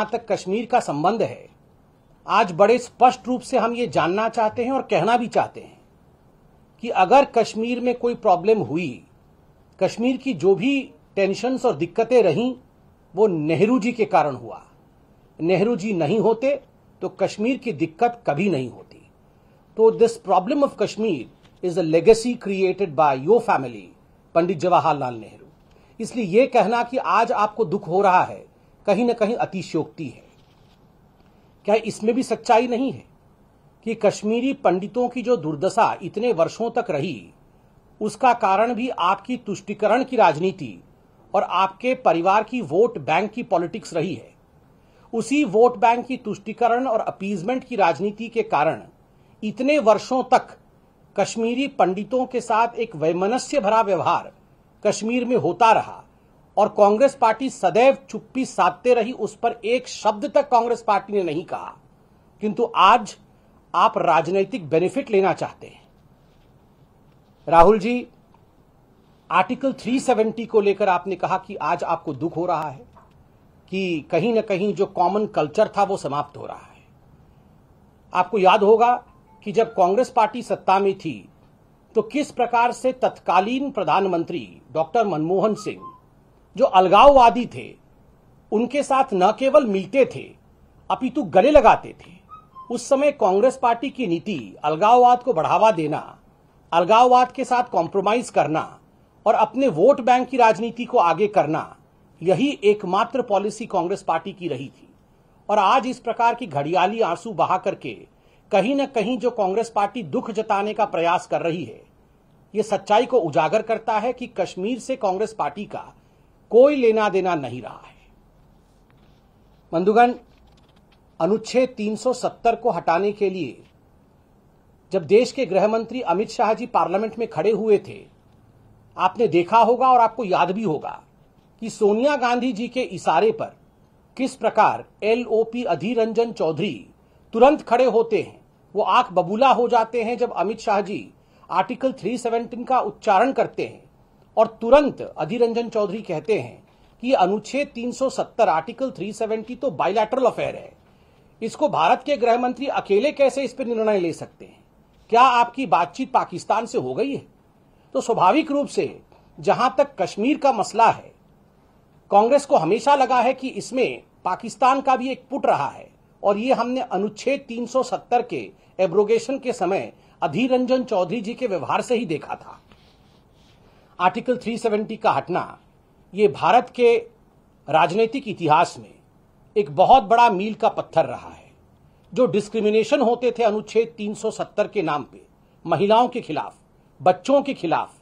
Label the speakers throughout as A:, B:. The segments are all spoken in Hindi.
A: जहां तक कश्मीर का संबंध है आज बड़े स्पष्ट रूप से हम ये जानना चाहते हैं और कहना भी चाहते हैं कि अगर कश्मीर में कोई प्रॉब्लम हुई कश्मीर की जो भी टेंशन और दिक्कतें रहीं वो नेहरू जी के कारण हुआ नेहरू जी नहीं होते तो कश्मीर की दिक्कत कभी नहीं होती तो this problem of Kashmir is a legacy created by your family Pandit Jawaharlal Nehru इसलिए यह कहना कि आज आपको दुख हो रहा है कहीं ना कहीं अतिशयोक्ति है क्या इसमें भी सच्चाई नहीं है कि कश्मीरी पंडितों की जो दुर्दशा इतने वर्षों तक रही उसका कारण भी आपकी तुष्टिकरण की राजनीति और आपके परिवार की वोट बैंक की पॉलिटिक्स रही है उसी वोट बैंक की तुष्टिकरण और अपीजमेंट की राजनीति के कारण इतने वर्षों तक कश्मीरी पंडितों के साथ एक वैमनस्य भरा व्यवहार कश्मीर में होता रहा और कांग्रेस पार्टी सदैव चुप्पी साधते रही उस पर एक शब्द तक कांग्रेस पार्टी ने नहीं कहा किंतु आज आप राजनीतिक बेनिफिट लेना चाहते हैं राहुल जी आर्टिकल 370 को लेकर आपने कहा कि आज आपको दुख हो रहा है कि कहीं ना कहीं जो कॉमन कल्चर था वो समाप्त हो रहा है आपको याद होगा कि जब कांग्रेस पार्टी सत्ता में थी तो किस प्रकार से तत्कालीन प्रधानमंत्री डॉक्टर मनमोहन सिंह जो अलगाववादी थे उनके साथ न केवल मिलते थे अपितु गले लगाते थे उस समय कांग्रेस पार्टी की नीति अलगाववाद को बढ़ावा देना अलगाववाद के साथ कॉम्प्रोमाइज करना और अपने वोट बैंक की राजनीति को आगे करना यही एकमात्र पॉलिसी कांग्रेस पार्टी की रही थी और आज इस प्रकार की घड़ियाली आंसू बहा करके कहीं न कहीं जो कांग्रेस पार्टी दुख जताने का प्रयास कर रही है ये सच्चाई को उजागर करता है कि कश्मीर से कांग्रेस पार्टी का कोई लेना देना नहीं रहा है बंधुगण अनुच्छेद 370 को हटाने के लिए जब देश के गृह मंत्री अमित शाह जी पार्लियामेंट में खड़े हुए थे आपने देखा होगा और आपको याद भी होगा कि सोनिया गांधी जी के इशारे पर किस प्रकार एलओपी अधीरंजन चौधरी तुरंत खड़े होते हैं वो आंख बबूला हो जाते हैं जब अमित शाह जी आर्टिकल 317 का उच्चारण करते हैं और तुरंत अधीर रंजन चौधरी कहते हैं कि अनुच्छेद 370 आर्टिकल 370 तो बायलैटरल अफेयर है इसको भारत के गृह मंत्री अकेले कैसे इस पर निर्णय ले सकते हैं क्या आपकी बातचीत पाकिस्तान से हो गई है तो स्वाभाविक रूप से जहां तक कश्मीर का मसला है कांग्रेस को हमेशा लगा है कि इसमें पाकिस्तान का भी एक पुट रहा है और ये हमने अनुच्छेद 370 के एब्रोगेशन के समय अधीर रंजन चौधरी जी के व्यवहार से ही देखा था आर्टिकल 370 का हटना ये भारत के राजनीतिक इतिहास में एक बहुत बड़ा मील का पत्थर रहा है जो डिस्क्रिमिनेशन होते थे अनुच्छेद 370 के नाम पे महिलाओं के खिलाफ बच्चों के खिलाफ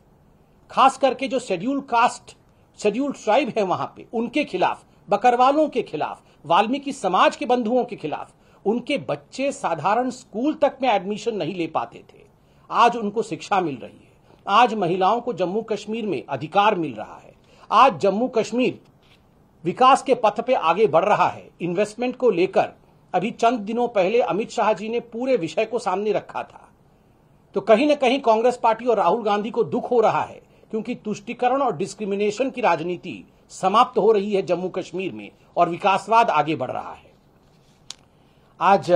A: खास करके जो शेड्यूल कास्ट शेड्यूल ट्राइब है वहां पे उनके खिलाफ बकरवालों के खिलाफ वाल्मीकि समाज के बंधुओं के खिलाफ उनके बच्चे साधारण स्कूल तक में एडमिशन नहीं ले पाते थे आज उनको शिक्षा मिल रही है आज महिलाओं को जम्मू कश्मीर में अधिकार मिल रहा है आज जम्मू कश्मीर विकास के पथ पे आगे बढ़ रहा है इन्वेस्टमेंट को लेकर अभी चंद दिनों पहले अमित शाह जी ने पूरे विषय को सामने रखा था तो कहीं न कहीं कांग्रेस पार्टी और राहुल गांधी को दुख हो रहा है क्योंकि तुष्टिकरण और डिस्क्रिमिनेशन की राजनीति समाप्त हो रही है जम्मू कश्मीर में और विकासवाद आगे बढ़ रहा है आज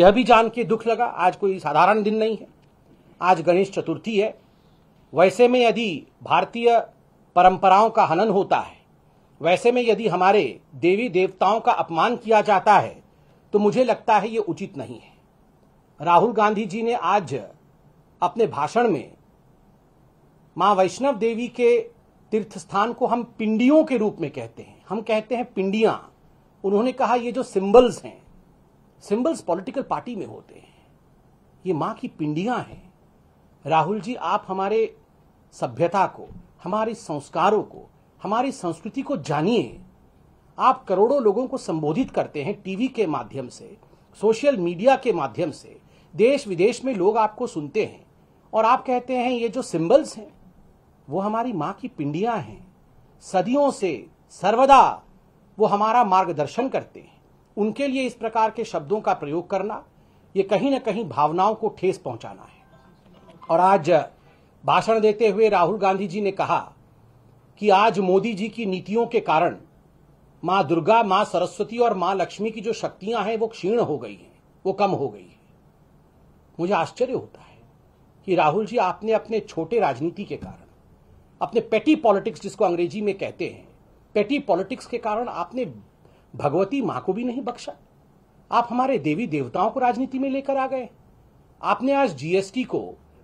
A: यह भी जान के दुख लगा आज कोई साधारण दिन नहीं है आज गणेश चतुर्थी है वैसे में यदि भारतीय परंपराओं का हनन होता है वैसे में यदि हमारे देवी देवताओं का अपमान किया जाता है तो मुझे लगता है ये उचित नहीं है राहुल गांधी जी ने आज अपने भाषण में मां वैष्णव देवी के तीर्थ स्थान को हम पिंडियों के रूप में कहते हैं हम कहते हैं पिंडिया उन्होंने कहा ये जो सिंबल्स हैं सिंबल्स पॉलिटिकल पार्टी में होते हैं ये मां की पिंडियां हैं राहुल जी आप हमारे सभ्यता को हमारे संस्कारों को हमारी संस्कृति को जानिए आप करोड़ों लोगों को संबोधित करते हैं टीवी के माध्यम से सोशल मीडिया के माध्यम से देश विदेश में लोग आपको सुनते हैं और आप कहते हैं ये जो सिंबल्स हैं वो हमारी माँ की पिंडियां हैं सदियों से सर्वदा वो हमारा मार्गदर्शन करते हैं उनके लिए इस प्रकार के शब्दों का प्रयोग करना ये कहीं ना कहीं भावनाओं को ठेस पहुंचाना है और आज भाषण देते हुए राहुल गांधी जी ने कहा कि आज मोदी जी की नीतियों के कारण मां दुर्गा मां सरस्वती और मां लक्ष्मी की जो शक्तियां हैं वो क्षीण हो गई हैं वो कम हो गई है मुझे आश्चर्य होता है कि राहुल जी आपने अपने छोटे राजनीति के कारण अपने पेटी पॉलिटिक्स जिसको अंग्रेजी में कहते हैं पेटी पॉलिटिक्स के कारण आपने भगवती मां को भी नहीं बख्शा आप हमारे देवी देवताओं को राजनीति में लेकर आ गए आपने आज जीएसटी को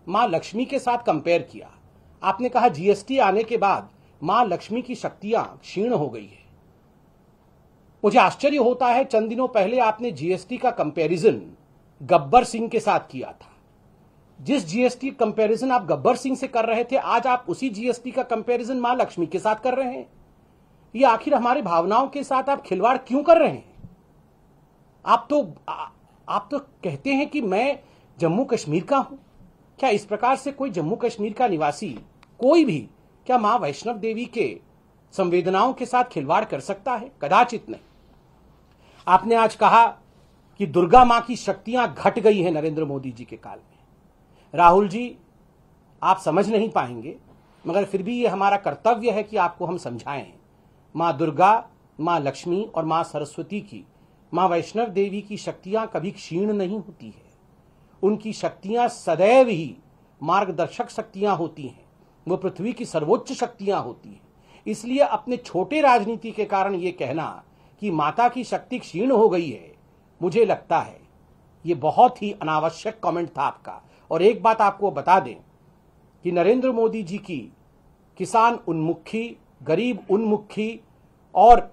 A: माँ लक्ष्मी के साथ कंपेयर किया आपने कहा जीएसटी आने के बाद माँ लक्ष्मी की शक्तियां क्षीण हो गई है मुझे आश्चर्य होता है चंद दिनों पहले आपने जीएसटी का कंपैरिजन गब्बर सिंह के साथ किया था जिस जीएसटी कंपैरिजन आप गब्बर सिंह से कर रहे थे आज आप उसी जीएसटी का कंपैरिजन मां लक्ष्मी के साथ कर रहे हैं ये आखिर हमारी भावनाओं के साथ आप खिलवाड़ क्यों कर रहे हैं आप तो आ, आप तो कहते हैं कि मैं जम्मू कश्मीर का हूं क्या इस प्रकार से कोई जम्मू कश्मीर का निवासी कोई भी क्या मां वैष्णव देवी के संवेदनाओं के साथ खिलवाड़ कर सकता है कदाचित नहीं आपने आज कहा कि दुर्गा मां की शक्तियां घट गई है नरेंद्र मोदी जी के काल में राहुल जी आप समझ नहीं पाएंगे मगर फिर भी ये हमारा कर्तव्य है कि आपको हम समझाएं माँ दुर्गा माँ लक्ष्मी और माँ सरस्वती की माँ वैष्णव देवी की शक्तियां कभी क्षीण नहीं होती है उनकी शक्तियां सदैव ही मार्गदर्शक शक्तियां होती हैं वो पृथ्वी की सर्वोच्च शक्तियां होती हैं इसलिए अपने छोटे राजनीति के कारण ये कहना कि माता की शक्ति क्षीण हो गई है मुझे लगता है ये बहुत ही अनावश्यक कमेंट था आपका और एक बात आपको बता दें कि नरेंद्र मोदी जी की किसान उन्मुखी गरीब उन्मुखी और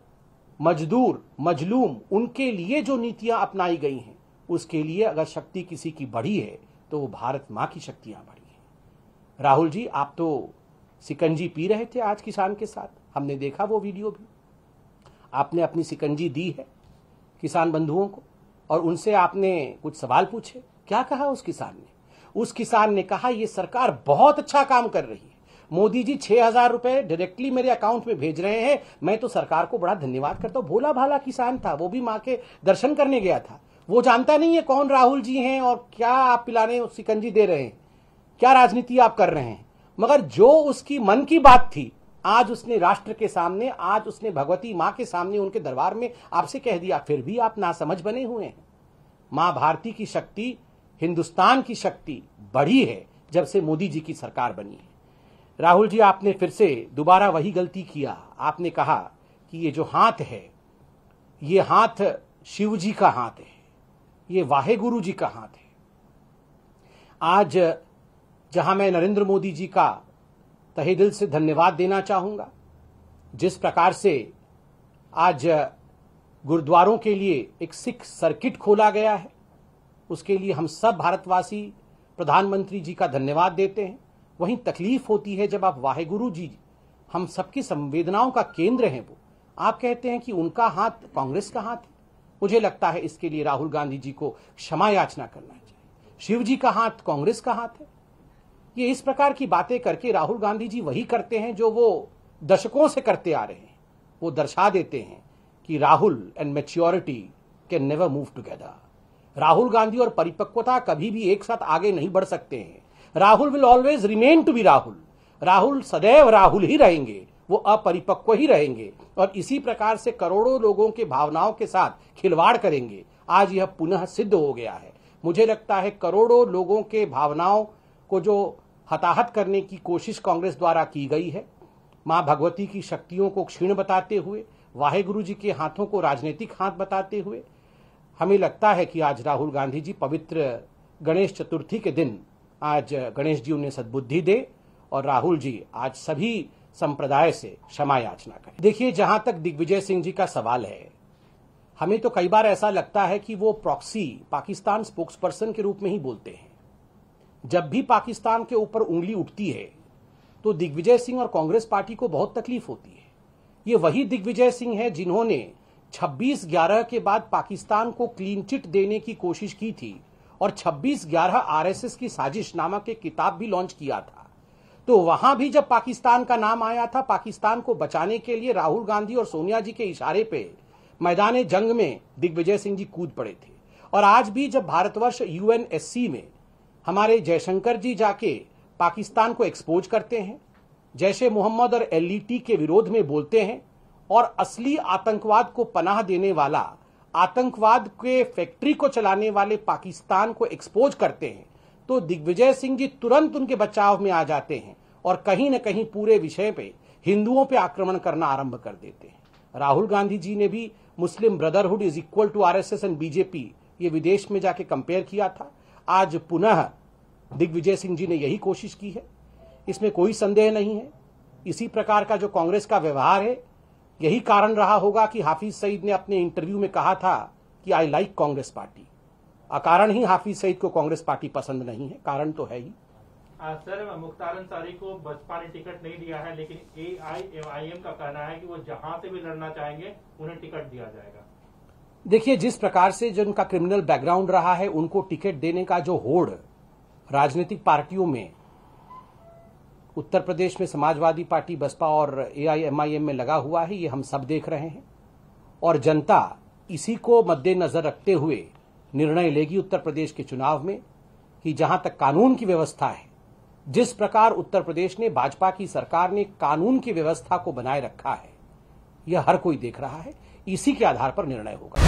A: मजदूर मजलूम उनके लिए जो नीतियां अपनाई गई हैं उसके लिए अगर शक्ति किसी की बढ़ी है तो वो भारत माँ की शक्तियां बढ़ी है राहुल जी आप तो सिकंजी पी रहे थे आज किसान के साथ हमने देखा वो वीडियो भी आपने अपनी सिकंजी दी है किसान बंधुओं को और उनसे आपने कुछ सवाल पूछे क्या कहा उस किसान ने उस किसान ने कहा ये सरकार बहुत अच्छा काम कर रही है मोदी जी छह हजार रुपए डायरेक्टली मेरे अकाउंट में भेज रहे हैं मैं तो सरकार को बड़ा धन्यवाद करता हूं भोला भाला किसान था वो भी मां के दर्शन करने गया था वो जानता नहीं है कौन राहुल जी हैं और क्या आप पिलाने सिकंजी दे रहे हैं क्या राजनीति आप कर रहे हैं मगर जो उसकी मन की बात थी आज उसने राष्ट्र के सामने आज उसने भगवती मां के सामने उनके दरबार में आपसे कह दिया फिर भी आप नासमझ बने हुए हैं मां भारती की शक्ति हिंदुस्तान की शक्ति बढ़ी है जब से मोदी जी की सरकार बनी है राहुल जी आपने फिर से दोबारा वही गलती किया आपने कहा कि ये जो हाथ है ये हाथ शिव जी का हाथ है ये वाहे गुरु जी का हाथ है आज जहां मैं नरेंद्र मोदी जी का तहे दिल से धन्यवाद देना चाहूंगा जिस प्रकार से आज गुरुद्वारों के लिए एक सिख सर्किट खोला गया है उसके लिए हम सब भारतवासी प्रधानमंत्री जी का धन्यवाद देते हैं वहीं तकलीफ होती है जब आप वाहेगुरु जी हम सबकी संवेदनाओं का केंद्र हैं वो आप कहते हैं कि उनका हाथ कांग्रेस का हाथ है मुझे लगता है इसके लिए राहुल गांधी जी को क्षमा याचना करना चाहिए शिव जी का हाथ कांग्रेस का हाथ है ये इस प्रकार की बातें करके राहुल गांधी जी वही करते हैं जो वो दशकों से करते आ रहे हैं वो दर्शा देते हैं कि Rahul and maturity can never move together Rahul Gandhi और परिपक्वता कभी भी एक साथ आगे नहीं बढ़ सकते हैं Rahul will always remain to be Rahul Rahul सदैव राहुल ही रहेंगे वो अपरिपक्व ही रहेंगे और इसी प्रकार से करोड़ों लोगों के भावनाओं के साथ खिलवाड़ करेंगे आज यह पुनः सिद्ध हो गया है मुझे लगता है करोड़ों लोगों के भावनाओं को जो हताहत करने की कोशिश कांग्रेस द्वारा की गई है मां भगवती की शक्तियों को क्षीण बताते हुए वाहेगुरु जी के हाथों को राजनीतिक हाथ बताते हुए हमें लगता है कि आज राहुल गांधी जी पवित्र गणेश चतुर्थी के दिन आज गणेश जी उन्हें सद्बुद्धि दे और राहुल जी आज सभी संप्रदाय से क्षमा याचना करें देखिए जहां तक दिग्विजय सिंह जी का सवाल है हमें तो कई बार ऐसा लगता है कि वो प्रॉक्सी पाकिस्तान स्पोक्स पर्सन के रूप में ही बोलते हैं जब भी पाकिस्तान के ऊपर उंगली उठती है तो दिग्विजय सिंह और कांग्रेस पार्टी को बहुत तकलीफ होती है ये वही दिग्विजय सिंह है जिन्होंने 26 ग्यारह के बाद पाकिस्तान को क्लीन चिट देने की कोशिश की थी और 26 ग्यारह आरएसएस की साजिश नामक एक किताब भी लॉन्च किया था तो वहां भी जब पाकिस्तान का नाम आया था पाकिस्तान को बचाने के लिए राहुल गांधी और सोनिया जी के इशारे पे मैदान जंग में दिग्विजय सिंह जी कूद पड़े थे और आज भी जब भारतवर्ष यूएनएससी में हमारे जयशंकर जी जाके पाकिस्तान को एक्सपोज करते हैं जैश मोहम्मद और एलईटी के विरोध में बोलते हैं और असली आतंकवाद को पनाह देने वाला आतंकवाद के फैक्ट्री को चलाने वाले पाकिस्तान को एक्सपोज करते हैं तो दिग्विजय सिंह जी तुरंत उनके बचाव में आ जाते हैं और कहीं न कहीं पूरे विषय पे हिंदुओं पे आक्रमण करना आरंभ कर देते हैं राहुल गांधी जी ने भी Muslim Brotherhood is equal to RSS and BJP ये विदेश में जाके कंपेयर किया था आज पुनः दिग्विजय सिंह जी ने यही कोशिश की है इसमें कोई संदेह नहीं है इसी प्रकार का जो कांग्रेस का व्यवहार है यही कारण रहा होगा कि हाफिज सईद ने अपने इंटरव्यू में कहा था कि आई लाइक कांग्रेस पार्टी अकारण ही हाफिज सईद को कांग्रेस पार्टी पसंद नहीं है कारण तो है ही आ, सर मुख्तार अंसारी को बसपा ने टिकट नहीं दिया है लेकिन ए आई एम का कहना है कि वो जहां से भी लड़ना चाहेंगे उन्हें टिकट दिया जाएगा देखिए जिस प्रकार से जो उनका क्रिमिनल बैकग्राउंड रहा है उनको टिकट देने का जो होड़ राजनीतिक पार्टियों में उत्तर प्रदेश में समाजवादी पार्टी बसपा और एआईएमआईएम में लगा हुआ है ये हम सब देख रहे हैं और जनता इसी को मद्देनजर रखते हुए निर्णय लेगी उत्तर प्रदेश के चुनाव में कि जहां तक कानून की व्यवस्था है जिस प्रकार उत्तर प्रदेश ने भाजपा की सरकार ने कानून की व्यवस्था को बनाए रखा है यह हर कोई देख रहा है इसी के आधार पर निर्णय होगा